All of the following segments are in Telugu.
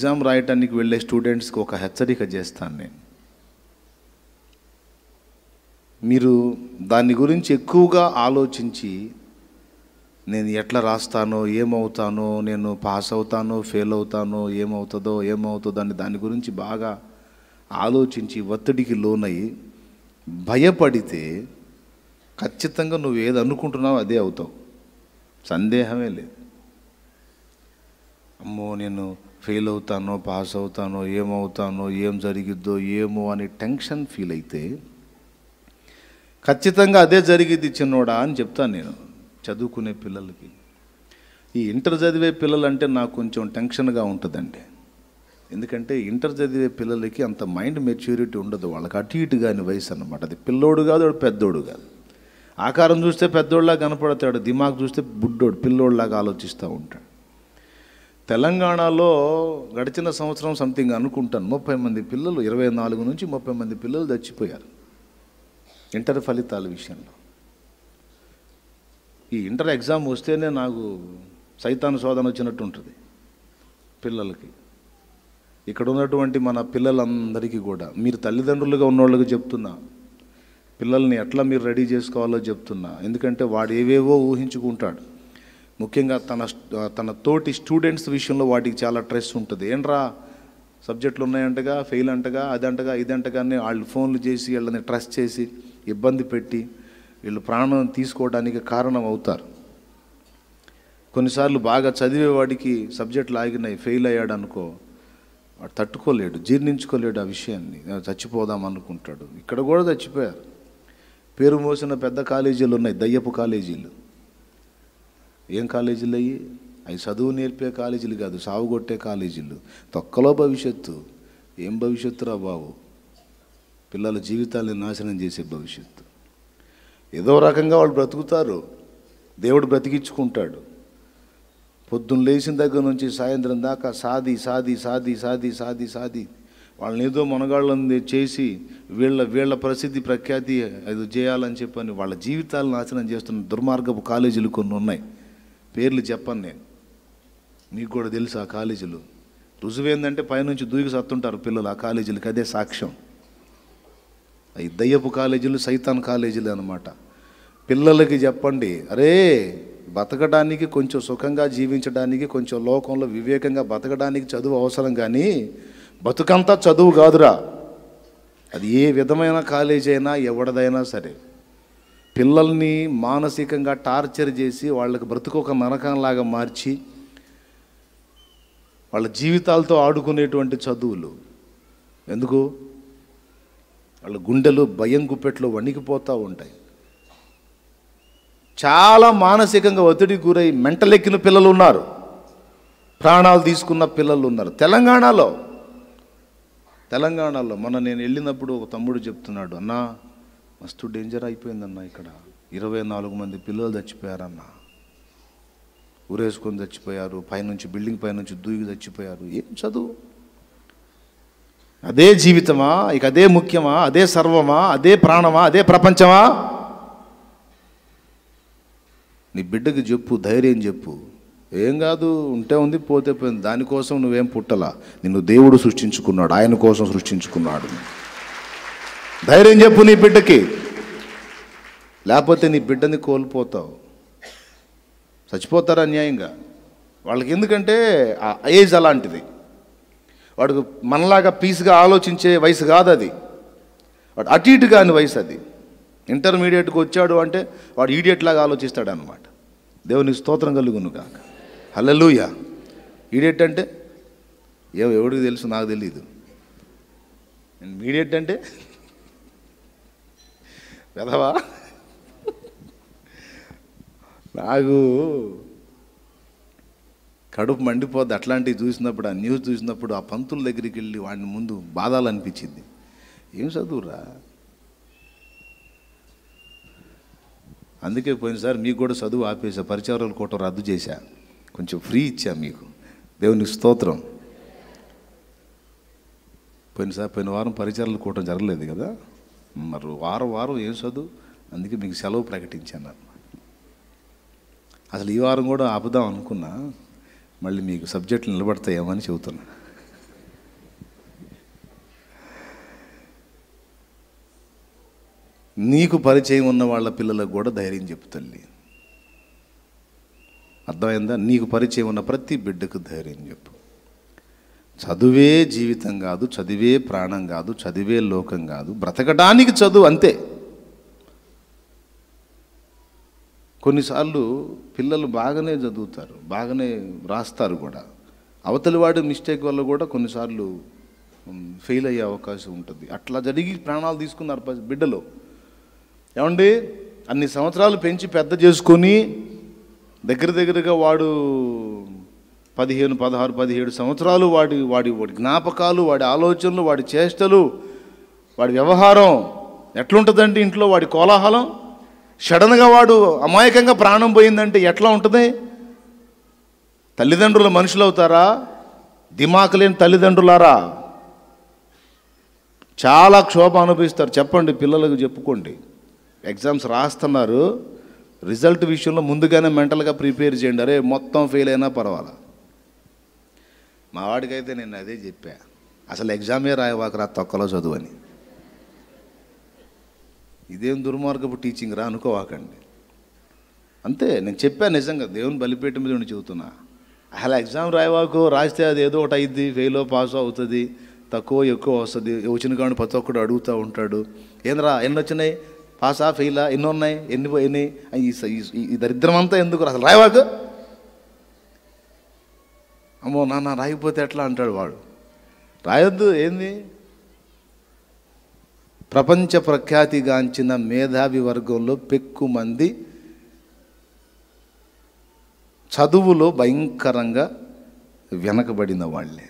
ఎగ్జామ్ రాయటానికి వెళ్ళే స్టూడెంట్స్కి ఒక హెచ్చరిక చేస్తాను నేను మీరు దాని గురించి ఎక్కువగా ఆలోచించి నేను ఎట్లా రాస్తానో ఏమవుతానో నేను పాస్ అవుతానో ఫెయిల్ అవుతానో ఏమవుతుందో ఏమవుతుందో అని దాని గురించి బాగా ఆలోచించి ఒత్తిడికి లోనై భయపడితే ఖచ్చితంగా నువ్వు ఏది అనుకుంటున్నావో అదే అవుతావు సందేహమే లేదు అమ్మో నేను ఫెయిల్ అవుతానో పాస్ అవుతానో ఏమవుతానో ఏం జరిగిద్దో ఏమో అని టెన్షన్ ఫీల్ అయితే ఖచ్చితంగా అదే జరిగిద్ది చిన్నోడా అని చెప్తాను నేను చదువుకునే పిల్లలకి ఈ ఇంటర్ చదివే పిల్లలంటే నాకు కొంచెం టెన్షన్గా ఉంటుందండి ఎందుకంటే ఇంటర్ చదివే పిల్లలకి అంత మైండ్ మెచ్యూరిటీ ఉండదు వాళ్ళకి అటు ఇటు కాని వయసు అనమాట అది పిల్లోడు కాదు పెద్దోడు కాదు ఆకారం చూస్తే పెద్దోళ్ళలా కనపడతాడు దిమాగ్ చూస్తే బుడ్డోడు పిల్లోడులాగా ఆలోచిస్తూ ఉంటాడు తెలంగాణలో గడిచిన సంవత్సరం సంథింగ్ అనుకుంటాను ముప్పై మంది పిల్లలు ఇరవై నాలుగు నుంచి ముప్పై మంది పిల్లలు చచ్చిపోయారు ఇంటర్ ఫలితాల విషయంలో ఈ ఇంటర్ ఎగ్జామ్ వస్తేనే నాకు సైతాను శోధన వచ్చినట్టు ఉంటుంది పిల్లలకి ఇక్కడ ఉన్నటువంటి మన పిల్లలందరికీ కూడా మీరు తల్లిదండ్రులుగా ఉన్నోళ్ళకి చెప్తున్నా పిల్లల్ని ఎట్లా మీరు రెడీ చేసుకోవాలో చెప్తున్నా ఎందుకంటే వాడు ఏవేవో ఊహించుకుంటాడు ముఖ్యంగా తన తన తోటి స్టూడెంట్స్ విషయంలో వాటికి చాలా ట్రెస్ ఉంటుంది ఏంట్రా సబ్జెక్టులు ఉన్నాయంటగా ఫెయిల్ అంటగా అదంటగా ఇదంటగానే వాళ్ళు ఫోన్లు చేసి వీళ్ళని ట్రస్ట్ చేసి ఇబ్బంది పెట్టి వీళ్ళు ప్రాణం తీసుకోవడానికి కారణం అవుతారు కొన్నిసార్లు బాగా చదివేవాడికి సబ్జెక్టులు ఆగినాయి ఫెయిల్ అయ్యాడు అనుకో వాడు తట్టుకోలేడు జీర్ణించుకోలేడు ఆ విషయాన్ని చచ్చిపోదాం అనుకుంటాడు ఇక్కడ కూడా చచ్చిపోయారు పేరు మోసిన పెద్ద కాలేజీలు ఉన్నాయి దయ్యపు కాలేజీలు ఏం కాలేజీలు అయ్యి అవి చదువు నేర్పే కాలేజీలు కాదు సాగు కొట్టే కాలేజీలు తొక్కలో భవిష్యత్తు ఏం భవిష్యత్తు రా బాబు పిల్లల జీవితాన్ని నాశనం చేసే భవిష్యత్తు ఏదో రకంగా వాళ్ళు బ్రతుకుతారు దేవుడు బ్రతికించుకుంటాడు పొద్దున్న లేచిన దగ్గర నుంచి సాయంత్రం దాకా సాది సాది సాది సాది సాది సాది వాళ్ళని ఏదో మనగాళ్ళని చేసి వీళ్ళ వీళ్ళ ప్రసిద్ధి ప్రఖ్యాతి అది చేయాలని చెప్పని వాళ్ళ జీవితాలను నాశనం చేస్తున్న దుర్మార్గపు కాలేజీలు కొన్ని ఉన్నాయి పేర్లు చెప్పను నేను మీకు కూడా తెలుసు ఆ కాలేజీలు రుజువు ఏంటంటే పైనుంచి దూకి సత్తుంటారు పిల్లలు ఆ కాలేజీలకి అదే సాక్ష్యం అవి దయ్యపు కాలేజీలు సైతాన్ కాలేజీలు అనమాట పిల్లలకి చెప్పండి అరే బతకడానికి కొంచెం సుఖంగా జీవించడానికి కొంచెం లోకంలో వివేకంగా బతకడానికి చదువు అవసరం కానీ బతుకంతా చదువు కాదురా అది ఏ విధమైన కాలేజీ అయినా ఎవడదైనా సరే పిల్లల్ని మానసికంగా టార్చర్ చేసి వాళ్ళకి బ్రతుకొక నరకంలాగా మార్చి వాళ్ళ జీవితాలతో ఆడుకునేటువంటి చదువులు ఎందుకు వాళ్ళ గుండెలు భయం గుప్పెట్లో వణికిపోతూ ఉంటాయి చాలా మానసికంగా ఒత్తిడి గురై మెంటలెక్కిన పిల్లలు ఉన్నారు ప్రాణాలు తీసుకున్న పిల్లలు ఉన్నారు తెలంగాణలో తెలంగాణలో మొన్న నేను వెళ్ళినప్పుడు ఒక తమ్ముడు చెప్తున్నాడు అన్నా మస్తు డేంజర్ అయిపోయిందన్న ఇక్కడ ఇరవై నాలుగు మంది పిల్లలు చచ్చిపోయారన్న ఊరేసుకొని చచ్చిపోయారు పైనుంచి బిల్డింగ్ పైనుంచి దూకి చచ్చిపోయారు ఏం చదువు అదే జీవితమా ఇక అదే ముఖ్యమా అదే సర్వమా అదే ప్రాణమా అదే ప్రపంచమా నీ బిడ్డకి చెప్పు ధైర్యం చెప్పు ఏం కాదు ఉంటే ఉంది పోతే పోయింది దానికోసం నువ్వేం పుట్టలా నిన్ను దేవుడు సృష్టించుకున్నాడు ఆయన కోసం సృష్టించుకున్నాడు ధైర్యం చెప్పు నీ బిడ్డకి లేకపోతే నీ బిడ్డని కోల్పోతావు చచ్చిపోతారు అన్యాయంగా వాళ్ళకి ఎందుకంటే ఆ ఏజ్ అలాంటిది వాడికి మనలాగా పీస్గా ఆలోచించే వయసు కాదు అది వాడు అటు ఇటు కాని వయసు అది ఇంటర్మీడియట్కి వచ్చాడు అంటే వాడు ఈడియట్లాగా ఆలోచిస్తాడు అనమాట దేవుని స్తోత్రం కలుగును కాక హలలుయ ఈడియట్ అంటే ఏ ఎవడికి తెలుసు నాకు తెలియదు ఈడియట్ అంటే కదవా నాకు కడుపు మండిపోద్ది అట్లాంటివి చూసినప్పుడు ఆ న్యూస్ చూసినప్పుడు ఆ పంతుల దగ్గరికి వెళ్ళి వాడిని ముందు బాధాలనిపించింది అనిపించింది ఏం చదువురా అందుకే పోయినసారి మీకు కూడా చదువు ఆపేసా పరిచారాలు కోట రద్దు చేశా కొంచెం ఫ్రీ ఇచ్చా మీకు దేవుని స్తోత్రం పోయినసారి పోయిన వారం పరిచయాలు కూడటం జరగలేదు కదా మరి వారం వారం ఏం చదువు అందుకే మీకు సెలవు ప్రకటించాను అనమాట అసలు ఈ వారం కూడా ఆపుదాం అనుకున్నా మళ్ళీ మీకు సబ్జెక్టులు నిలబడతాయేమని చెబుతున్నా నీకు పరిచయం ఉన్న వాళ్ళ పిల్లలకు కూడా ధైర్యం చెప్పు తల్లి అర్థమైందా నీకు పరిచయం ఉన్న ప్రతి బిడ్డకు ధైర్యం చెప్పు చదువే జీవితం కాదు చదివే ప్రాణం కాదు చదివే లోకం కాదు బ్రతకడానికి చదువు అంతే కొన్నిసార్లు పిల్లలు బాగానే చదువుతారు బాగానే రాస్తారు కూడా అవతలి వాడి మిస్టేక్ వల్ల కూడా కొన్నిసార్లు ఫెయిల్ అయ్యే అవకాశం ఉంటుంది అట్లా జరిగి ప్రాణాలు తీసుకున్నారు బిడ్డలు ఏమండి అన్ని సంవత్సరాలు పెంచి పెద్ద చేసుకొని దగ్గర దగ్గరగా వాడు పదిహేను పదహారు పదిహేడు సంవత్సరాలు వాడి వాడి వాడి జ్ఞాపకాలు వాడి ఆలోచనలు వాడి చేష్టలు వాడి వ్యవహారం ఎట్లుంటుందండి ఇంట్లో వాడి కోలాహలం సడన్గా వాడు అమాయకంగా ప్రాణం పోయిందంటే ఎట్లా ఉంటుంది తల్లిదండ్రులు మనుషులు అవుతారా దిమాకు లేని తల్లిదండ్రులారా చాలా క్షోభ అనుభవిస్తారు చెప్పండి పిల్లలకు చెప్పుకోండి ఎగ్జామ్స్ రాస్తున్నారు రిజల్ట్ విషయంలో ముందుగానే మెంటల్గా ప్రిపేర్ చేయండి అరే మొత్తం ఫెయిల్ అయినా పర్వాలా మా వాడికైతే నేను అదే చెప్పా అసలు ఎగ్జామే రాయవాకరా తొక్కలో చదువు అని ఇదేం దుర్మార్గపు టీచింగ్ రా అనుకోవాకండి అంతే నేను చెప్పాను నిజంగా దేవుని బలిపేట మీద ఉండి చెబుతున్నా అసలు ఎగ్జామ్ రాయవాకు రాస్తే అది ఏదో ఒకటి అయింది ఫెయిలో పాస్ అవుతుంది తక్కువ ఎక్కువ వస్తుంది వచ్చిన కానీ ప్రతి ఒక్కడు అడుగుతూ ఉంటాడు ఏంద్రా ఎన్ని వచ్చినాయి పాసా ఫెయిలా ఎన్ని ఉన్నాయి ఎన్ని పోయినాయి ఈ దరిద్రం అంతా ఎందుకు అసలు రాయవాకు అమ్మో నాన్న రాయిపోతే ఎట్లా అంటాడు వాడు రాయొద్దు ఏంది ప్రపంచ ప్రఖ్యాతిగాంచిన మేధావి వర్గంలో పెక్కు మంది చదువులో భయంకరంగా వెనకబడిన వాళ్ళే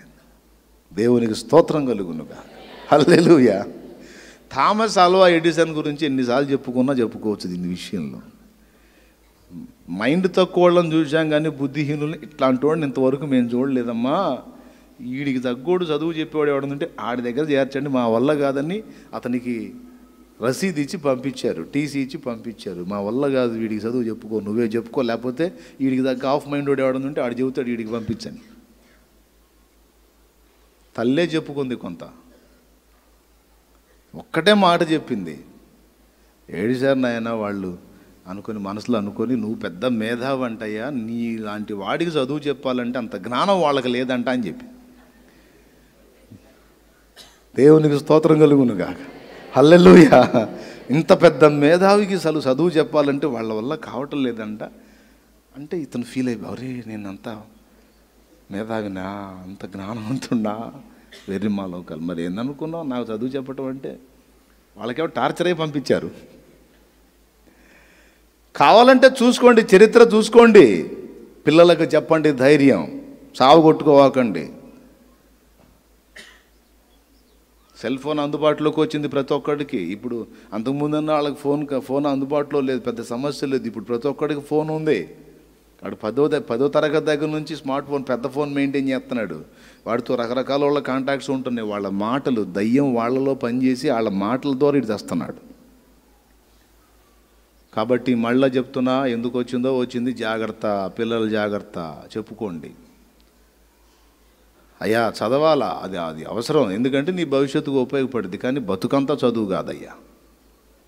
దేవునికి స్తోత్రం కలుగునుగా హల్లెలుయా థామస్ అల్వా ఎడిసన్ గురించి ఎన్నిసార్లు చెప్పుకున్నా చెప్పుకోవచ్చు దీని విషయంలో మైండ్ తక్కువ వాళ్ళని చూసాం కానీ బుద్ధిహీనులు ఇట్లాంటి వాడిని ఇంతవరకు మేము చూడలేదమ్మా వీడికి తగ్గోడు చదువు చెప్పేవాడు ఎవడుందంటే ఆడి దగ్గర చేర్చండి మా వల్ల కాదని అతనికి రసీదు ఇచ్చి పంపించారు టీసీ ఇచ్చి పంపించారు మా వల్ల కాదు వీడికి చదువు చెప్పుకో నువ్వే చెప్పుకో లేకపోతే వీడికి తగ్గ ఆఫ్ మైండ్ వాడు ఎవడుందంటే ఆడు చెబుతాడు వీడికి పంపించని తల్లే చెప్పుకుంది కొంత ఒక్కటే మాట చెప్పింది సార్ నాయన వాళ్ళు అనుకుని మనసులో అనుకొని నువ్వు పెద్ద మేధావంటయ్యా నీ లాంటి వాడికి చదువు చెప్పాలంటే అంత జ్ఞానం వాళ్ళకి లేదంట అని చెప్పి దేవునికి స్తోత్రం కలుగునుగాక హల్లెలుయ ఇంత పెద్ద మేధావికి అసలు చదువు చెప్పాలంటే వాళ్ళ వల్ల కావటం లేదంట అంటే ఇతను ఫీల్ అయిపోయి అరే నేను అంత మేధావినా అంత జ్ఞానవంతున్నా లోకల్ మరి ఏందనుకున్నావు నాకు చదువు చెప్పటం అంటే వాళ్ళకేమో టార్చర్ పంపించారు కావాలంటే చూసుకోండి చరిత్ర చూసుకోండి పిల్లలకు చెప్పండి ధైర్యం సాగు కొట్టుకోవాకండి సెల్ ఫోన్ అందుబాటులోకి వచ్చింది ప్రతి ఒక్కడికి ఇప్పుడు అంతకుముందు వాళ్ళకి ఫోన్ ఫోన్ అందుబాటులో లేదు పెద్ద సమస్య లేదు ఇప్పుడు ప్రతి ఒక్కడికి ఫోన్ ఉంది వాడు పదో పదో తరగతి దగ్గర నుంచి స్మార్ట్ ఫోన్ పెద్ద ఫోన్ మెయింటైన్ చేస్తున్నాడు వాడితో రకరకాల వాళ్ళ కాంటాక్ట్స్ ఉంటున్నాయి వాళ్ళ మాటలు దయ్యం వాళ్ళలో పనిచేసి వాళ్ళ మాటల ద్వారా ఇటు వస్తున్నాడు కాబట్టి మళ్ళీ చెప్తున్నా ఎందుకు వచ్చిందో వచ్చింది జాగ్రత్త పిల్లల జాగ్రత్త చెప్పుకోండి అయ్యా చదవాలా అది అది అవసరం ఎందుకంటే నీ భవిష్యత్తుకు ఉపయోగపడింది కానీ బతుకంతా చదువు కాదయ్యా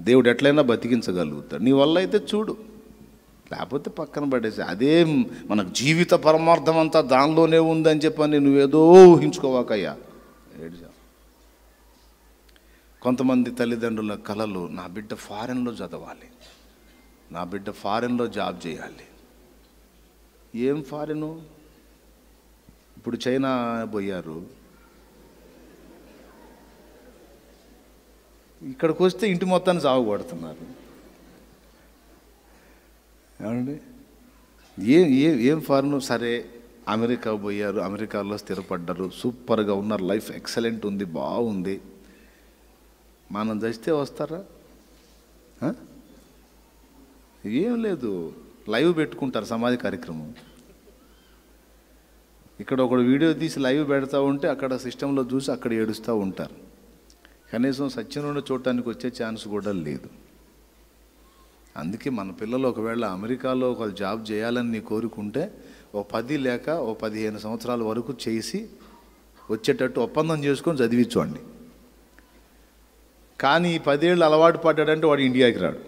దేవుడు ఎట్లయినా బతికించగలుగుతాడు నీ వల్ల అయితే చూడు లేకపోతే పక్కన పడేసి అదే మనకు జీవిత పరమార్థం అంతా దానిలోనే ఉందని చెప్పని నువ్వేదో ఊహించుకోవాకయ్యా కొంతమంది తల్లిదండ్రుల కళలు నా బిడ్డ ఫారెన్లో చదవాలి నా బిడ్డ ఫారెన్లో జాబ్ చేయాలి ఏం ఫారెను ఇప్పుడు చైనా పోయారు ఇక్కడికి వస్తే ఇంటి మొత్తాన్ని సాగు పడుతున్నారు ఏమండి ఏం ఏం ఏం ఫారెన్ సరే అమెరికా పోయారు అమెరికాలో స్థిరపడ్డారు సూపర్గా ఉన్నారు లైఫ్ ఎక్సలెంట్ ఉంది బాగుంది మనం చస్తే వస్తారా ఏం లేదు లైవ్ పెట్టుకుంటారు సమాధి కార్యక్రమం ఇక్కడ ఒకడు వీడియో తీసి లైవ్ పెడతా ఉంటే అక్కడ సిస్టంలో చూసి అక్కడ ఏడుస్తూ ఉంటారు కనీసం సత్యనుడు చూడటానికి వచ్చే ఛాన్స్ కూడా లేదు అందుకే మన పిల్లలు ఒకవేళ అమెరికాలో ఒక జాబ్ చేయాలని నీ కోరుకుంటే ఓ పది లేక ఓ పదిహేను సంవత్సరాల వరకు చేసి వచ్చేటట్టు ఒప్పందం చేసుకొని చదివించండి కానీ ఈ పదేళ్ళు అలవాటు పడ్డాడంటే వాడు ఇండియాకి రాడు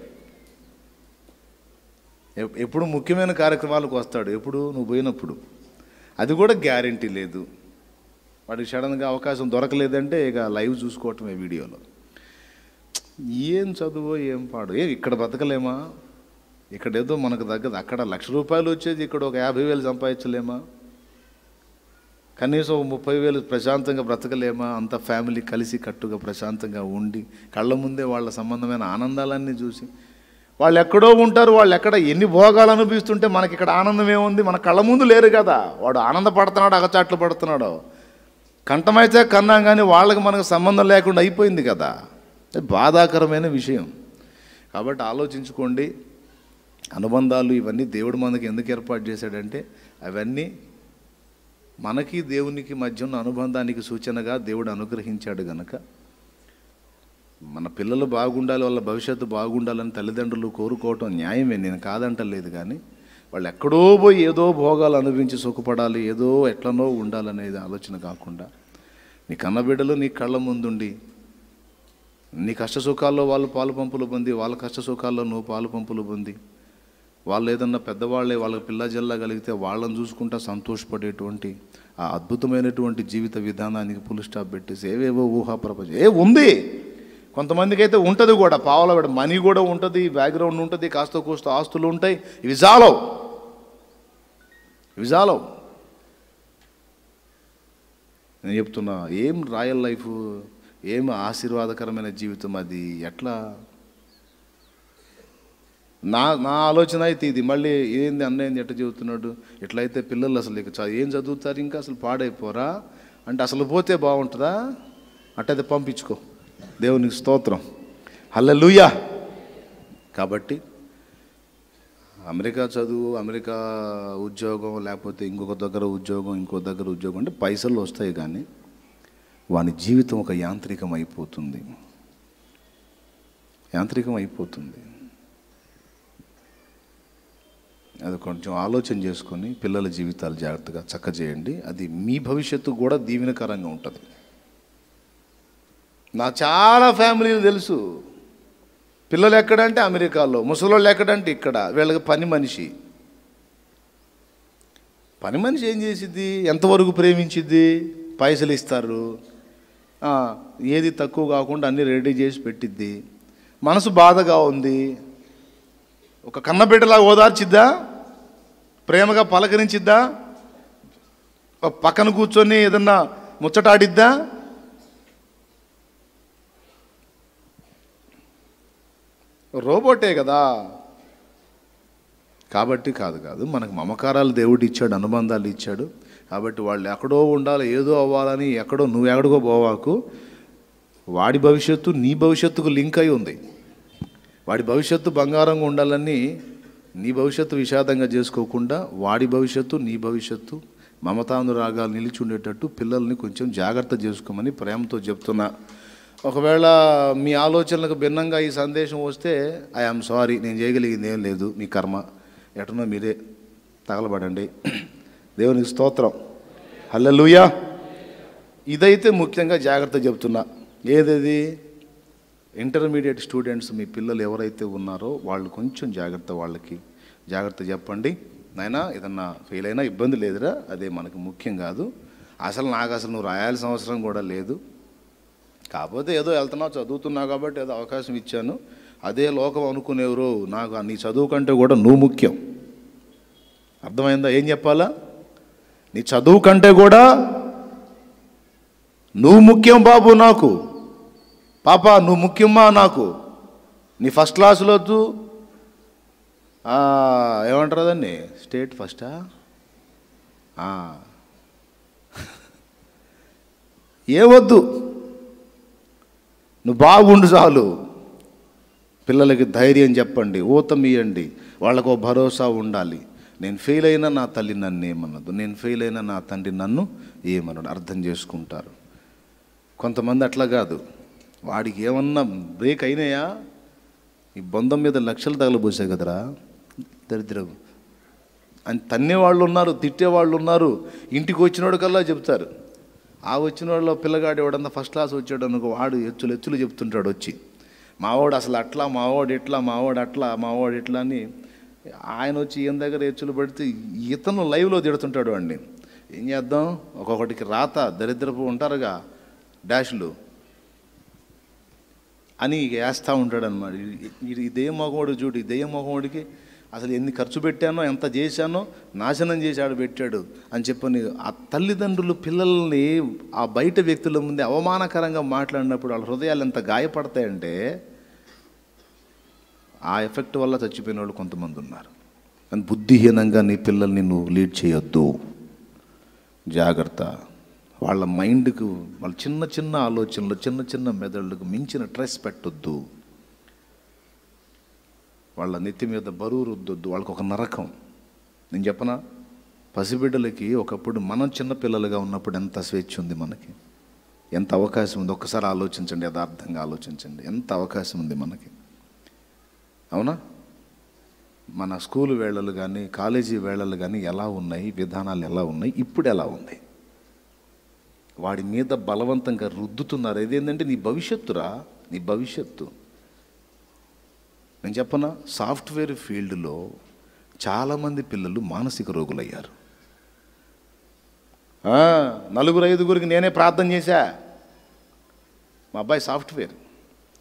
ఎప్పుడు ముఖ్యమైన కార్యక్రమాలకు వస్తాడు ఎప్పుడు నువ్వు పోయినప్పుడు అది కూడా గ్యారంటీ లేదు వాడికి సడన్గా అవకాశం దొరకలేదంటే ఇక లైవ్ చూసుకోవటమే వీడియోలో ఏం చదువు ఏం పాడు ఏ ఇక్కడ బతకలేమా ఇక్కడేదో మనకు తగ్గదు అక్కడ లక్ష రూపాయలు వచ్చేది ఇక్కడ ఒక యాభై వేలు సంపాదించలేమా కనీసం ముప్పై వేలు ప్రశాంతంగా బ్రతకలేమా అంత ఫ్యామిలీ కలిసి కట్టుగా ప్రశాంతంగా ఉండి కళ్ళ ముందే వాళ్ళ సంబంధమైన ఆనందాలన్నీ చూసి వాళ్ళు ఎక్కడో ఉంటారు వాళ్ళు ఎక్కడ ఎన్ని భోగాలు అనుభవిస్తుంటే మనకి ఇక్కడ ఆనందం ఏముంది మన కళ్ళ ముందు లేరు కదా వాడు ఆనంద పడుతున్నాడు అగచాట్లు పడుతున్నాడు కంఠమైతే కన్నాం కానీ వాళ్ళకి మనకు సంబంధం లేకుండా అయిపోయింది కదా బాధాకరమైన విషయం కాబట్టి ఆలోచించుకోండి అనుబంధాలు ఇవన్నీ దేవుడు మనకి ఎందుకు ఏర్పాటు చేశాడంటే అవన్నీ మనకి దేవునికి మధ్య ఉన్న అనుబంధానికి సూచనగా దేవుడు అనుగ్రహించాడు గనక మన పిల్లలు బాగుండాలి వాళ్ళ భవిష్యత్తు బాగుండాలని తల్లిదండ్రులు కోరుకోవటం న్యాయమే నేను కాదంటలేదు కానీ వాళ్ళు ఎక్కడో పోయి ఏదో భోగాలు అనుభవించి సుఖపడాలి ఏదో ఎట్లనో ఉండాలనేది ఆలోచన కాకుండా నీ కన్నబిడ్డలు నీ కళ్ళ ముందుండి నీ కష్ట సుఖాల్లో వాళ్ళు పాలు పంపులు పొంది వాళ్ళ కష్ట సుఖాల్లో నువ్వు పాలు పంపులు పొంది వాళ్ళు ఏదన్నా పెద్దవాళ్ళే వాళ్ళ పిల్ల జల్లా కలిగితే వాళ్ళని చూసుకుంటా సంతోషపడేటువంటి ఆ అద్భుతమైనటువంటి జీవిత విధానానికి పులి స్టాప్ పెట్టేసి ఏవేవో ఊహాప్రపంచం ఏ ఉంది కొంతమందికి అయితే ఉంటుంది కూడా పావుల వాడు మనీ కూడా ఉంటుంది బ్యాక్గ్రౌండ్ ఉంటుంది కాస్త కూస్త ఆస్తులు ఉంటాయి ఇవి జాలవు ఇవి జాలవు నేను చెప్తున్నా ఏం రాయల్ లైఫ్ ఏం ఆశీర్వాదకరమైన జీవితం అది ఎట్లా నా నా ఆలోచన అయితే ఇది మళ్ళీ ఏంది అన్నయ్యంది ఎట్లా చదువుతున్నాడు ఎట్లయితే పిల్లలు అసలు ఇక ఏం చదువుతారు ఇంకా అసలు పాడైపోరా అంటే అసలు పోతే బాగుంటుందా అట్టయితే పంపించుకో దేవునికి స్తోత్రం హల్లెలూయా కాబట్టి అమెరికా చదువు అమెరికా ఉద్యోగం లేకపోతే ఇంకొక దగ్గర ఉద్యోగం ఇంకో దగ్గర ఉద్యోగం అంటే పైసలు వస్తాయి కానీ వాని జీవితం ఒక యాంత్రికం అయిపోతుంది యాంత్రికం అయిపోతుంది అది కొంచెం ఆలోచన చేసుకొని పిల్లల జీవితాలు జాగ్రత్తగా చక్క చేయండి అది మీ భవిష్యత్తు కూడా దీవెనకరంగా ఉంటుంది నా చాలా ఫ్యామిలీలు తెలుసు పిల్లలు ఎక్కడంటే అమెరికాలో ముసలోళ్ళు ఎక్కడంటే ఇక్కడ వీళ్ళకి పని మనిషి పని మనిషి ఏం చేసిద్ది ఎంతవరకు ప్రేమించిద్ది పైసలు ఇస్తారు ఏది తక్కువ కాకుండా అన్నీ రెడీ చేసి పెట్టిద్ది మనసు బాధగా ఉంది ఒక కన్నబిడ్డలా ఓదార్చిద్దా ప్రేమగా పలకరించిద్దా పక్కన కూర్చొని ఏదన్నా ముచ్చటాడిద్దా రోబోటే కదా కాబట్టి కాదు కాదు మనకు మమకారాలు దేవుడు ఇచ్చాడు అనుబంధాలు ఇచ్చాడు కాబట్టి వాళ్ళు ఎక్కడో ఉండాలి ఏదో అవ్వాలని ఎక్కడో నువ్వు ఎక్కడికో పోవాకు వాడి భవిష్యత్తు నీ భవిష్యత్తుకు లింక్ అయి ఉంది వాడి భవిష్యత్తు బంగారంగా ఉండాలని నీ భవిష్యత్తు విషాదంగా చేసుకోకుండా వాడి భవిష్యత్తు నీ భవిష్యత్తు మమతాను రాగాలు నిలిచి ఉండేటట్టు పిల్లల్ని కొంచెం జాగ్రత్త చేసుకోమని ప్రేమతో చెప్తున్నా ఒకవేళ మీ ఆలోచనలకు భిన్నంగా ఈ సందేశం వస్తే ఆమ్ సారీ నేను చేయగలిగింది ఏం లేదు మీ కర్మ ఎటనో మీరే తగలబడండి దేవునికి స్తోత్రం హల్లెలుయా ఇదైతే ముఖ్యంగా జాగ్రత్త చెబుతున్నా ఏదది ఇంటర్మీడియట్ స్టూడెంట్స్ మీ పిల్లలు ఎవరైతే ఉన్నారో వాళ్ళు కొంచెం జాగ్రత్త వాళ్ళకి జాగ్రత్త చెప్పండి నైనా ఏదన్నా ఫెయిల్ అయినా ఇబ్బంది లేదురా అదే మనకు ముఖ్యం కాదు అసలు నాకు అసలు నువ్వు రాయాల్సిన అవసరం కూడా లేదు కాకపోతే ఏదో వెళ్తున్నావు చదువుతున్నావు కాబట్టి ఏదో అవకాశం ఇచ్చాను అదే లోకం అనుకునేవరు నాకు నీ చదువు కంటే కూడా నువ్వు ముఖ్యం అర్థమైందా ఏం చెప్పాలా నీ చదువు కంటే కూడా నువ్వు ముఖ్యం బాబు నాకు పాప నువ్వు ముఖ్యమా నాకు నీ ఫస్ట్ వద్దు ఏమంటారు దాన్ని స్టేట్ ఫస్టా ఏ వద్దు నువ్వు బాగుండు చాలు పిల్లలకి ధైర్యం చెప్పండి ఊతమియండి వాళ్ళకు భరోసా ఉండాలి నేను ఫెయిల్ అయినా నా తల్లి నన్ను ఏమన్నదు నేను ఫెయిల్ అయినా నా తండ్రి నన్ను ఏమన్నాడు అర్థం చేసుకుంటారు కొంతమంది అట్లా కాదు వాడికి ఏమన్నా బ్రేక్ అయినాయా ఈ బొందం మీద లక్షలు తగలబోసే కదరా దరిద్రం అని తన్నేవాళ్ళు ఉన్నారు తిట్టేవాళ్ళు ఉన్నారు ఇంటికి వచ్చినోడు కల్లా చెప్తారు ఆ వచ్చిన వాళ్ళు పిల్లగాడు ఎవడన్నా ఫస్ట్ క్లాస్ వచ్చాడు అనుకో వాడు ఎచ్చులు ఎచ్చులు చెప్తుంటాడు వచ్చి మావాడు అసలు అట్లా మావాడు ఇట్లా మావాడు అట్లా మావాడు ఇట్లా అని ఆయన వచ్చి ఈయన దగ్గర ఎచ్చులు పెడితే ఇతను లైవ్లో తిడుతుంటాడు అండి ఏం చేద్దాం ఒక్కొక్కటికి రాత దరిద్రపు ఉంటారుగా డాష్లు అని వేస్తూ ఉంటాడు అనమాట ఇది మగవాడు చూడు ఇదే మగవాడికి అసలు ఎన్ని ఖర్చు పెట్టానో ఎంత చేశానో నాశనం చేశాడు పెట్టాడు అని చెప్పని ఆ తల్లిదండ్రులు పిల్లల్ని ఆ బయట వ్యక్తుల ముందే అవమానకరంగా మాట్లాడినప్పుడు వాళ్ళ హృదయాలు ఎంత గాయపడతాయంటే ఆ ఎఫెక్ట్ వల్ల చచ్చిపోయిన వాళ్ళు కొంతమంది ఉన్నారు అని బుద్ధిహీనంగా నీ పిల్లల్ని నువ్వు లీడ్ చేయొద్దు జాగ్రత్త వాళ్ళ మైండ్కు వాళ్ళ చిన్న చిన్న ఆలోచనలు చిన్న చిన్న మెదళ్ళకు మించిన ట్రెస్ పెట్టొద్దు వాళ్ళ నెత్తి మీద బరువు రుద్దొద్దు వాళ్ళకి ఒక నరకం నేను చెప్పనా పసిబిడ్డలకి ఒకప్పుడు మనం చిన్నపిల్లలుగా ఉన్నప్పుడు ఎంత స్వేచ్ఛ ఉంది మనకి ఎంత అవకాశం ఉంది ఒక్కసారి ఆలోచించండి యథార్థంగా ఆలోచించండి ఎంత అవకాశం ఉంది మనకి అవునా మన స్కూల్ వేళలు కానీ కాలేజీ వేళలు కానీ ఎలా ఉన్నాయి విధానాలు ఎలా ఉన్నాయి ఇప్పుడు ఎలా ఉంది వాడి మీద బలవంతంగా రుద్దుతున్నారు ఏదేంటంటే నీ భవిష్యత్తురా నీ భవిష్యత్తు నేను చెప్పనా సాఫ్ట్వేర్ ఫీల్డ్లో చాలామంది పిల్లలు మానసిక రోగులయ్యారు నలుగురు ఐదుగురికి నేనే ప్రార్థన చేశా మా అబ్బాయి సాఫ్ట్వేర్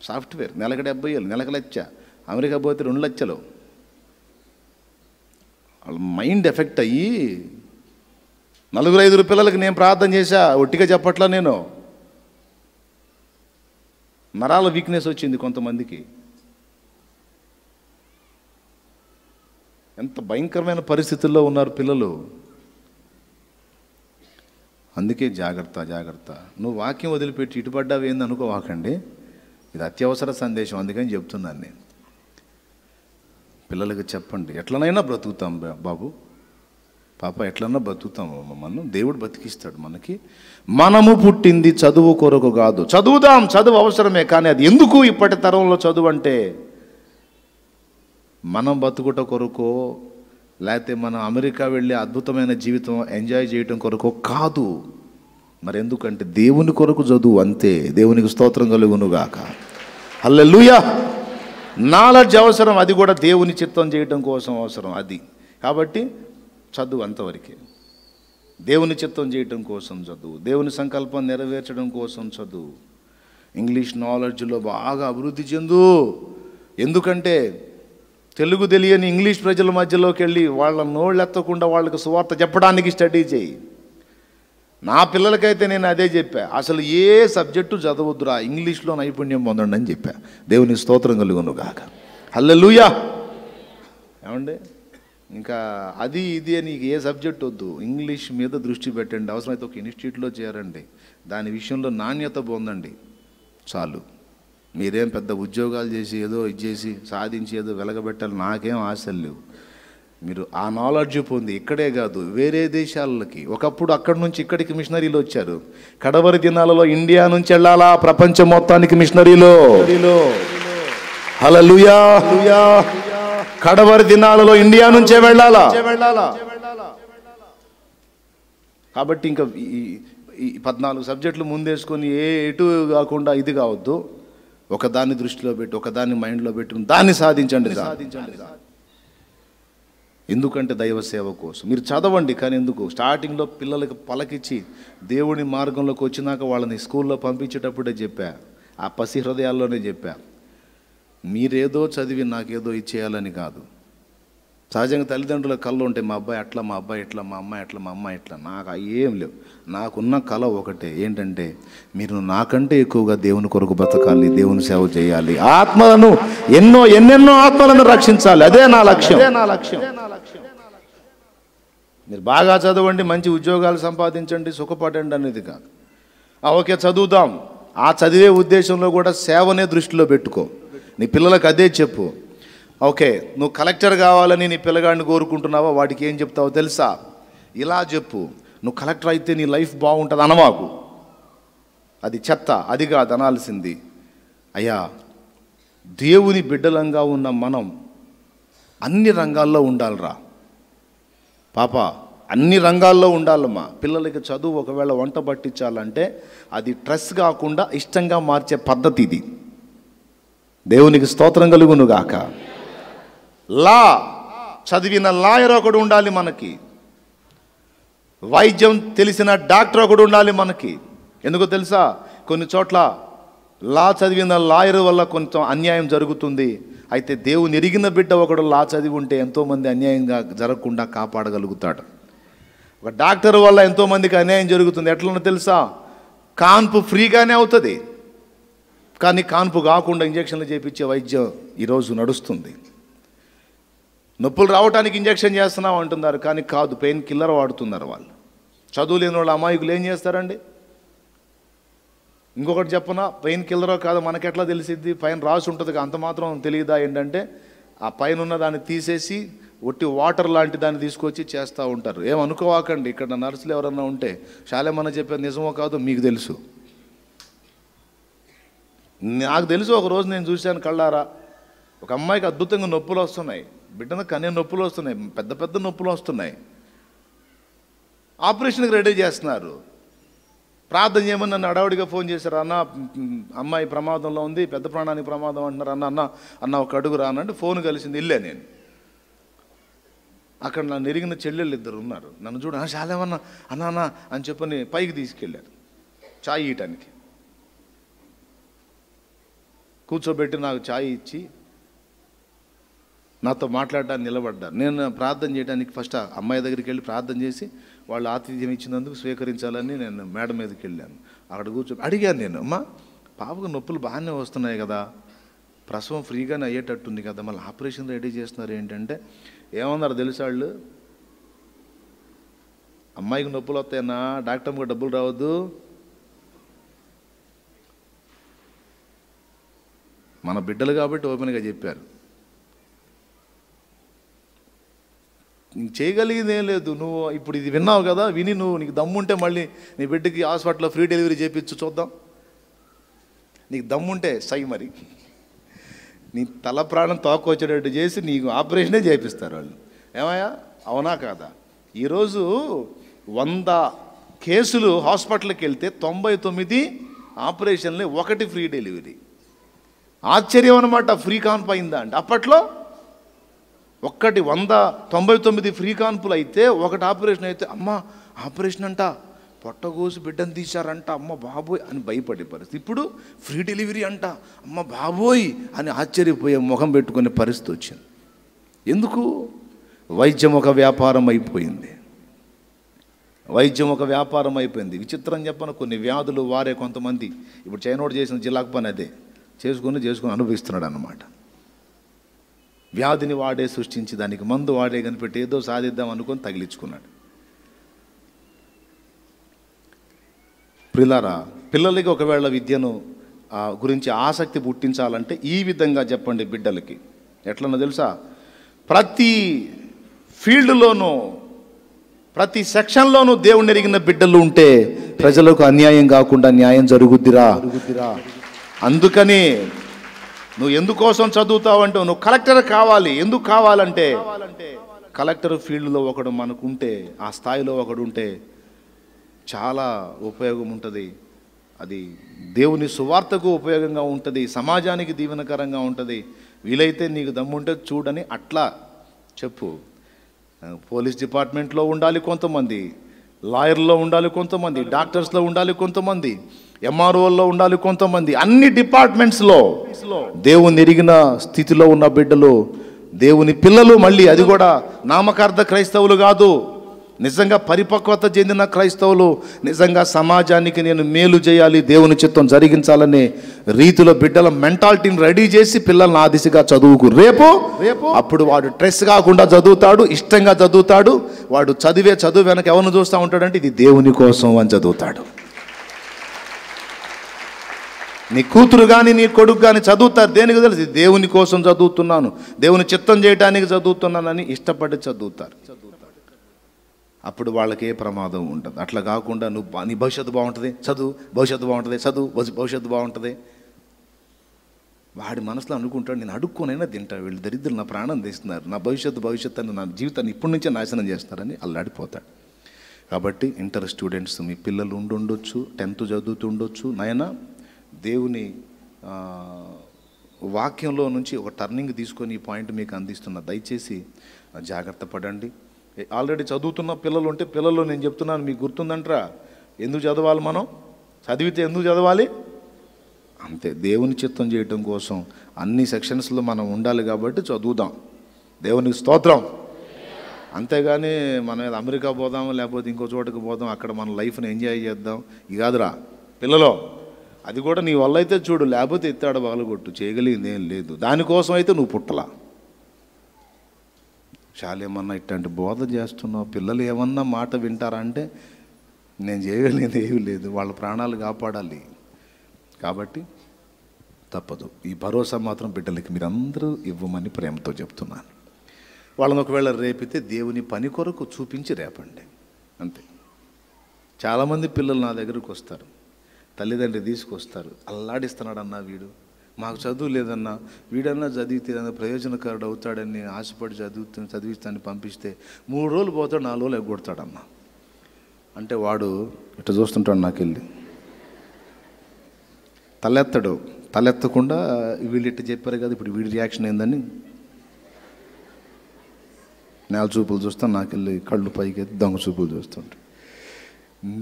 సాఫ్ట్వేర్ నెలకు డెబ్బై ఏళ్ళు నెలకు లచ్చ అమెరికా పోతే రెండు లక్షలు వాళ్ళ మైండ్ ఎఫెక్ట్ అయ్యి నలుగురు ఐదుగురు పిల్లలకి నేను ప్రార్థన చేశా ఒట్టిగా చెప్పట్లా నేను నరాల వీక్నెస్ వచ్చింది కొంతమందికి ఎంత భయంకరమైన పరిస్థితుల్లో ఉన్నారు పిల్లలు అందుకే జాగ్రత్త జాగ్రత్త నువ్వు వాక్యం వదిలిపెట్టి ఇటుపడ్డావు ఏంది అనుకోవాకండి ఇది అత్యవసర సందేశం అందుకని చెప్తున్నాను నేను పిల్లలకు చెప్పండి ఎట్లనైనా బ్రతుకుతాం బాబు పాప ఎట్లన్నా బ్రతుకుతాము మనం దేవుడు బతికిస్తాడు మనకి మనము పుట్టింది చదువు కొరకు కాదు చదువుదాం చదువు అవసరమే కానీ అది ఎందుకు ఇప్పటి తరంలో చదువు అంటే మనం బతుకుట కొరకు లేకపోతే మనం అమెరికా వెళ్ళి అద్భుతమైన జీవితం ఎంజాయ్ చేయటం కొరకు కాదు మరి ఎందుకంటే దేవుని కొరకు చదువు అంతే దేవునికి స్తోత్రం కలుగునుగాక లూయా నాలెడ్జ్ అవసరం అది కూడా దేవుని చిత్తం చేయటం కోసం అవసరం అది కాబట్టి చదువు అంతవరకే దేవుని చిత్తం చేయటం కోసం చదువు దేవుని సంకల్పం నెరవేర్చడం కోసం చదువు ఇంగ్లీష్ నాలెడ్జ్లో బాగా అభివృద్ధి చెందు ఎందుకంటే తెలుగు తెలియని ఇంగ్లీష్ ప్రజల మధ్యలోకి వెళ్ళి వాళ్ళ నోళ్ళెత్తకుండా వాళ్ళకి సువార్త చెప్పడానికి స్టడీ చేయి నా పిల్లలకైతే నేను అదే చెప్పా అసలు ఏ సబ్జెక్టు చదవద్దురా ఇంగ్లీష్లో నైపుణ్యం పొందండి అని చెప్పా దేవుని స్తోత్రం కలుగునుగాక హల్లెలూయా ఏమండి ఇంకా అది ఇది అని ఏ సబ్జెక్ట్ వద్దు ఇంగ్లీష్ మీద దృష్టి పెట్టండి అవసరమైతే ఒక ఇన్స్టిట్యూట్లో చేరండి దాని విషయంలో నాణ్యత పొందండి చాలు మీరేం పెద్ద ఉద్యోగాలు చేసి ఏదో చేసి సాధించి ఏదో వెలగబెట్టాలి నాకేం ఆశలు లేవు మీరు ఆ నాలెడ్జ్ పొంది ఇక్కడే కాదు వేరే దేశాలకి ఒకప్పుడు అక్కడి నుంచి ఇక్కడికి మిషనరీలు వచ్చారు కడవరి దినాలలో ఇండియా నుంచి వెళ్ళాలా ప్రపంచం మొత్తానికి మిషనరీలో హలలుయా కడవరి దినాలలో ఇండియా నుంచే వెళ్ళాలా కాబట్టి ఇంకా ఈ పద్నాలుగు సబ్జెక్టులు ముందేసుకొని ఏ ఎటు కాకుండా ఇది కావద్దు ఒకదాన్ని దృష్టిలో పెట్టి ఒకదాన్ని మైండ్లో పెట్టుకుని దాన్ని సాధించండి సాధించండి ఎందుకంటే దైవ సేవ కోసం మీరు చదవండి కానీ ఎందుకు స్టార్టింగ్లో పిల్లలకు పలకిచ్చి దేవుని మార్గంలోకి వచ్చినాక వాళ్ళని స్కూల్లో పంపించేటప్పుడే చెప్పా ఆ పసి హృదయాల్లోనే చెప్పా మీరేదో చదివి నాకేదో ఇచ్చేయాలని కాదు సహజంగా తల్లిదండ్రుల కళ్ళు ఉంటాయి మా అబ్బాయి అట్లా మా అబ్బాయి ఇట్లా మా అమ్మాయి ఇట్లా మా అమ్మాయి ఇట్లా నాకు ఏం లేవు నాకున్న కళ ఒకటే ఏంటంటే మీరు నాకంటే ఎక్కువగా దేవుని కొరకు బ్రతకాలి దేవుని సేవ చేయాలి ఆత్మలను ఎన్నో ఎన్నెన్నో ఆత్మలను రక్షించాలి అదే నా లక్ష్యం నా లక్ష్యం మీరు బాగా చదవండి మంచి ఉద్యోగాలు సంపాదించండి సుఖపడండి అనేది కాదు ఓకే చదువుదాం ఆ చదివే ఉద్దేశంలో కూడా సేవనే దృష్టిలో పెట్టుకో నీ పిల్లలకు అదే చెప్పు ఓకే నువ్వు కలెక్టర్ కావాలని నీ పిల్లగాడిని కోరుకుంటున్నావా వాడికి ఏం చెప్తావో తెలుసా ఇలా చెప్పు నువ్వు కలెక్టర్ అయితే నీ లైఫ్ బాగుంటుంది అనమాకు అది చెత్త అది కాదు అనాల్సింది అయ్యా దేవుని బిడ్డలంగా ఉన్న మనం అన్ని రంగాల్లో ఉండాలిరా పాప అన్ని రంగాల్లో ఉండాలమ్మా పిల్లలకి చదువు ఒకవేళ వంట పట్టించాలంటే అది ట్రెస్ కాకుండా ఇష్టంగా మార్చే పద్ధతి ఇది దేవునికి స్తోత్రం కలుగునుగాక లా చదివిన లాయర్ ఒకడు ఉండాలి మనకి వైద్యం తెలిసిన డాక్టర్ ఒకడు ఉండాలి మనకి ఎందుకో తెలుసా కొన్ని చోట్ల లా చదివిన లాయర్ వల్ల కొంచెం అన్యాయం జరుగుతుంది అయితే దేవుని ఎరిగిన బిడ్డ ఒకడు లా చదివి ఉంటే ఎంతోమంది అన్యాయంగా జరగకుండా కాపాడగలుగుతాడు ఒక డాక్టర్ వల్ల ఎంతోమందికి అన్యాయం జరుగుతుంది ఎట్లా తెలుసా కాన్పు ఫ్రీగానే అవుతుంది కానీ కాన్పు కాకుండా ఇంజక్షన్లు చేపించే వైద్యం ఈరోజు నడుస్తుంది నొప్పులు రావడానికి ఇంజెక్షన్ చేస్తున్నావు అంటున్నారు కానీ కాదు పెయిన్ కిల్లర్ వాడుతున్నారు వాళ్ళు చదువు లేని వాళ్ళు అమాయకులు ఏం చేస్తారండి ఇంకొకటి చెప్పనా పెయిన్ కిల్లరో కాదు మనకెట్లా తెలిసిద్ది పైన రాసి ఉంటుంది అంత మాత్రం తెలియదా ఏంటంటే ఆ పైన ఉన్న దాన్ని తీసేసి ఒట్టి వాటర్ లాంటి దాన్ని తీసుకొచ్చి చేస్తూ ఉంటారు ఏమనుకోవాకండి ఇక్కడ నర్సులు ఎవరన్నా ఉంటే శాలేమన్న చెప్పేది నిజమో కాదు మీకు తెలుసు నాకు తెలుసు ఒకరోజు నేను చూశాను కళ్ళారా ఒక అమ్మాయికి అద్భుతంగా నొప్పులు వస్తున్నాయి బిడ్డను కన్య నొప్పులు వస్తున్నాయి పెద్ద పెద్ద నొప్పులు వస్తున్నాయి ఆపరేషన్కి రెడీ చేస్తున్నారు ప్రార్థన చేయమని నన్ను అడావుడిగా ఫోన్ చేశారు అన్న అమ్మాయి ప్రమాదంలో ఉంది పెద్ద ప్రాణానికి ప్రమాదం అంటున్నారు అన్న అన్న అన్న ఒక అడుగు రానంటే ఫోన్ కలిసింది ఇల్లే నేను అక్కడ నన్ను ఎరిగిన చెల్లెళ్ళు ఇద్దరు ఉన్నారు నన్ను చూడ చాలేమన్నా అన్న అన్న అని చెప్పని పైకి తీసుకెళ్ళారు చాయ్ ఇయటానికి కూర్చోబెట్టి నాకు చాయ్ ఇచ్చి నాతో మాట్లాడడానికి నిలబడ్డారు నేను ప్రార్థన చేయడానికి ఫస్ట్ అమ్మాయి దగ్గరికి వెళ్ళి ప్రార్థన చేసి వాళ్ళు ఆతిథ్యం ఇచ్చినందుకు స్వీకరించాలని నేను మేడ మీదకి వెళ్ళాను అక్కడ కూర్చో అడిగాను నేను అమ్మ పాపకు నొప్పులు బాగానే వస్తున్నాయి కదా ప్రసవం ఫ్రీగానే అయ్యేటట్టుంది కదా మళ్ళీ ఆపరేషన్ రెడీ చేస్తున్నారు ఏంటంటే ఏమన్నారు తెలుసు వాళ్ళు అమ్మాయికి నొప్పులు వస్తాయన్నా డాక్టర్కి డబ్బులు రావద్దు మన బిడ్డలు కాబట్టి ఓపెన్గా చెప్పారు నీకు చేయగలిగేదేం లేదు నువ్వు ఇప్పుడు ఇది విన్నావు కదా విని నువ్వు నీకు దమ్ముంటే మళ్ళీ నీ బిడ్డకి హాస్పిటల్లో ఫ్రీ డెలివరీ చేయించు చూద్దాం నీకు దమ్ముంటే సై మరి నీ తల ప్రాణం తోకొచ్చేటట్టు చేసి నీకు ఆపరేషనే చేపిస్తారు వాళ్ళు ఏమయ్యా అవునా కాదా ఈరోజు వంద కేసులు హాస్పిటల్కి వెళ్తే తొంభై తొమ్మిది ఆపరేషన్లే ఒకటి ఫ్రీ డెలివరీ ఆశ్చర్యం అనమాట ఫ్రీ పోయిందా అంటే అప్పట్లో ఒక్కటి వంద తొంభై తొమ్మిది ఫ్రీ కాన్పులు అయితే ఒకటి ఆపరేషన్ అయితే అమ్మ ఆపరేషన్ అంట పొట్టగోసి బిడ్డను తీశారంట అమ్మ బాబోయ్ అని భయపడే పరిస్థితి ఇప్పుడు ఫ్రీ డెలివరీ అంట అమ్మ బాబోయ్ అని ఆశ్చర్యపోయే ముఖం పెట్టుకునే పరిస్థితి వచ్చింది ఎందుకు వైద్యం ఒక వ్యాపారం అయిపోయింది వైద్యం ఒక వ్యాపారం అయిపోయింది విచిత్రం చెప్పను కొన్ని వ్యాధులు వారే కొంతమంది ఇప్పుడు చైనోడు చేసిన జిల్లాకు పని అదే చేసుకుని చేసుకుని అనుభవిస్తున్నాడు అన్నమాట వ్యాధిని వాడే సృష్టించి దానికి మందు వాడే కనిపెట్టి ఏదో సాధిద్దాం అనుకొని తగిలించుకున్నాడు ప్రిలారా పిల్లలకి ఒకవేళ విద్యను గురించి ఆసక్తి పుట్టించాలంటే ఈ విధంగా చెప్పండి బిడ్డలకి ఎట్లన్నా తెలుసా ప్రతి ఫీల్డ్లోనూ ప్రతి సెక్షన్లోనూ దేవుడు ఎరిగిన బిడ్డలు ఉంటే ప్రజలకు అన్యాయం కాకుండా న్యాయం జరుగుద్దిరా అందుకని నువ్వు ఎందుకోసం చదువుతావంటావు నువ్వు కలెక్టర్ కావాలి ఎందుకు కావాలంటే కలెక్టర్ ఫీల్డ్లో ఒకడు మనకుంటే ఆ స్థాయిలో ఒకడు ఉంటే చాలా ఉపయోగం ఉంటుంది అది దేవుని సువార్తకు ఉపయోగంగా ఉంటుంది సమాజానికి దీవెనకరంగా ఉంటుంది వీలైతే నీకు దమ్ముంటే చూడని అట్లా చెప్పు పోలీస్ డిపార్ట్మెంట్లో ఉండాలి కొంతమంది లాయర్లో ఉండాలి కొంతమంది డాక్టర్స్లో ఉండాలి కొంతమంది ఎంఆర్ఓల్లో ఉండాలి కొంతమంది అన్ని డిపార్ట్మెంట్స్లో దేవుని ఎరిగిన స్థితిలో ఉన్న బిడ్డలు దేవుని పిల్లలు మళ్ళీ అది కూడా నామకార్థ క్రైస్తవులు కాదు నిజంగా పరిపక్వత చెందిన క్రైస్తవులు నిజంగా సమాజానికి నేను మేలు చేయాలి దేవుని చిత్తం జరిగించాలనే రీతిలో బిడ్డల మెంటాలిటీని రెడీ చేసి పిల్లల్ని ఆ దిశగా చదువుకు రేపు రేపు అప్పుడు వాడు ట్రెస్ కాకుండా చదువుతాడు ఇష్టంగా చదువుతాడు వాడు చదివే చదువు వెనక ఎవరిని చూస్తూ ఉంటాడంటే ఇది దేవుని కోసం అని చదువుతాడు నీ కూతురు కానీ నీ కొడుకు కానీ చదువుతారు దేనికి తెలుసు దేవుని కోసం చదువుతున్నాను దేవుని చిత్తం చేయడానికి చదువుతున్నానని ఇష్టపడి చదువుతారు అప్పుడు వాళ్ళకే ప్రమాదం ఉండదు అట్లా కాకుండా నువ్వు నీ భవిష్యత్తు బాగుంటుంది చదువు భవిష్యత్తు బాగుంటుంది చదువు భవిష్యత్తు బాగుంటుంది వాడి మనసులో అనుకుంటాడు నేను అడుక్కునైనా తింటా వీళ్ళు దరిద్రులు నా ప్రాణం తీస్తున్నారు నా భవిష్యత్తు భవిష్యత్తు అని నా జీవితాన్ని ఇప్పటి నుంచే నాశనం చేస్తున్నారని అల్లాడిపోతాడు కాబట్టి ఇంటర్ స్టూడెంట్స్ మీ పిల్లలు ఉండుండొచ్చు టెన్త్ చదువుతుండొచ్చు నాయన దేవుని వాక్యంలో నుంచి ఒక టర్నింగ్ తీసుకొని ఈ పాయింట్ మీకు అందిస్తున్న దయచేసి జాగ్రత్త పడండి ఆల్రెడీ చదువుతున్న పిల్లలు ఉంటే పిల్లలు నేను చెప్తున్నాను మీకు గుర్తుందంటరా ఎందుకు చదవాలి మనం చదివితే ఎందుకు చదవాలి అంతే దేవుని చిత్తం చేయటం కోసం అన్ని సెక్షన్స్లో మనం ఉండాలి కాబట్టి చదువుదాం దేవునికి స్తోత్రం అంతేగాని మనం అమెరికా పోదాం లేకపోతే ఇంకో చోటుకు పోదాం అక్కడ మన లైఫ్ని ఎంజాయ్ చేద్దాం ఇది కాదురా పిల్లలు అది కూడా నీ వల్ల అయితే చూడు లేకపోతే ఎత్తాడు పగలగొట్టు చేయగలిగింది ఏం లేదు దానికోసం అయితే నువ్వు పుట్టలా చాలేమన్నా ఇట్లాంటి బోధ చేస్తున్నావు పిల్లలు ఏమన్నా మాట వింటారా అంటే నేను చేయగలిగింది ఏమి లేదు వాళ్ళ ప్రాణాలు కాపాడాలి కాబట్టి తప్పదు ఈ భరోసా మాత్రం బిడ్డలకి మీరందరూ ఇవ్వమని ప్రేమతో చెప్తున్నాను వాళ్ళని ఒకవేళ రేపితే దేవుని పని కొరకు చూపించి రేపండి అంతే చాలామంది పిల్లలు నా దగ్గరకు వస్తారు తల్లిదండ్రి తీసుకొస్తారు అల్లాడిస్తున్నాడన్నా వీడు మాకు చదువు లేదన్నా వీడన్నా చదివితే ఏదన్నా ప్రయోజనకారుడు అవుతాడని ఆశపడి చదువు చదివిస్తాను పంపిస్తే మూడు రోజులు పోతాడు నాలుగు రోజులు ఎగ్గొడతాడన్నా అంటే వాడు ఇట్లా చూస్తుంటాడు నాకెళ్ళి తలెత్తడు తలెత్తకుండా వీళ్ళు ఇట్ట చెప్పారు కదా ఇప్పుడు వీడి రియాక్షన్ ఏందని నేల చూపులు చూస్తాను నాకు వెళ్ళి కళ్ళు పైకి దొంగ చూపులు చూస్తుంటాడు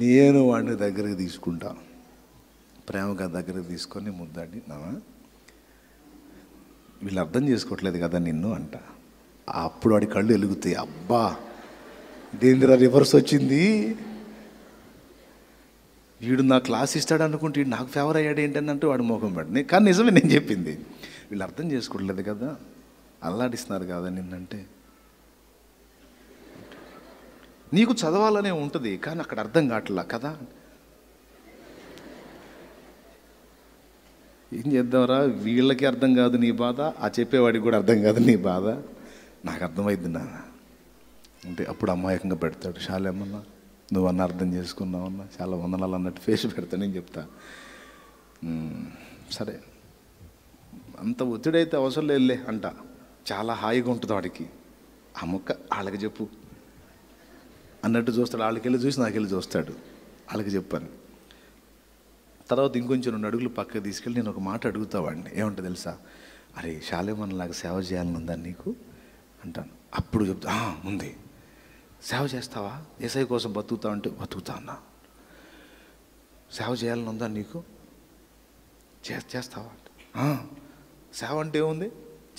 నేను వాడిని దగ్గరికి తీసుకుంటాను ప్రేమగా దగ్గర తీసుకొని ముద్దాడి నానా వీళ్ళు అర్థం చేసుకోవట్లేదు కదా నిన్ను అంట అప్పుడు వాడి కళ్ళు వెలుగుతాయి అబ్బా దేనిరా రివర్స్ వచ్చింది వీడు నా క్లాస్ ఇస్తాడు అనుకుంటే వీడు నాకు ఫేవర్ అయ్యాడు ఏంటంటే వాడు మోహం పడింది కానీ నిజమే నేను చెప్పింది వీళ్ళు అర్థం చేసుకోవట్లేదు కదా అల్లాడిస్తున్నారు కదా నిన్నంటే నీకు చదవాలనే ఉంటుంది కానీ అక్కడ అర్థం కావట్లా కదా ఏం చేద్దాంరా వీళ్ళకి అర్థం కాదు నీ బాధ ఆ చెప్పేవాడికి కూడా అర్థం కాదు నీ బాధ నాకు అర్థమైంది నాన్న అంటే అప్పుడు అమాయకంగా పెడతాడు ఏమన్నా నువ్వు అన్న అర్థం చేసుకున్నావన్నా చాలా వందనాలు అన్నట్టు ఫేస్ పెడతానని చెప్తా సరే అంత ఒత్తిడైతే అవసరం లేదులే అంట చాలా హాయిగా ఉంటుంది వాడికి ఆ మొక్క వాళ్ళకి చెప్పు అన్నట్టు చూస్తాడు వాళ్ళకి వెళ్ళి చూసి నాకు వెళ్ళి చూస్తాడు వాళ్ళకి చెప్పాను తర్వాత ఇంకొంచెం రెండు అడుగులు పక్కకు తీసుకెళ్ళి నేను ఒక మాట అడుగుతావాడిని ఏమంటే తెలుసా అరే శాలేమన్నలాగా సేవ చేయాలని ఉందా నీకు అంటాను అప్పుడు చెప్తా ఉంది సేవ చేస్తావా ఏసఐ కోసం బతుకుతా అంటే బతుకుతా అన్నా సేవ చేయాలని ఉందా నీకు చే చేస్తావా సేవ అంటే ఏముంది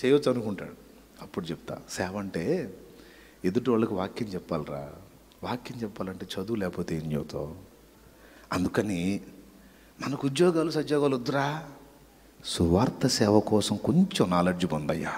చేయొచ్చు అనుకుంటాడు అప్పుడు చెప్తా సేవ అంటే ఎదుటి వాళ్ళకి వాక్యం చెప్పాలరా వాక్యం చెప్పాలంటే చదువు లేకపోతే ఏం చదువుతావు అందుకని మనకు ఉద్యోగాలు సద్యోగాలు వద్దురా సువార్త సేవ కోసం కొంచెం నాలెడ్జ్ పొందయ్యా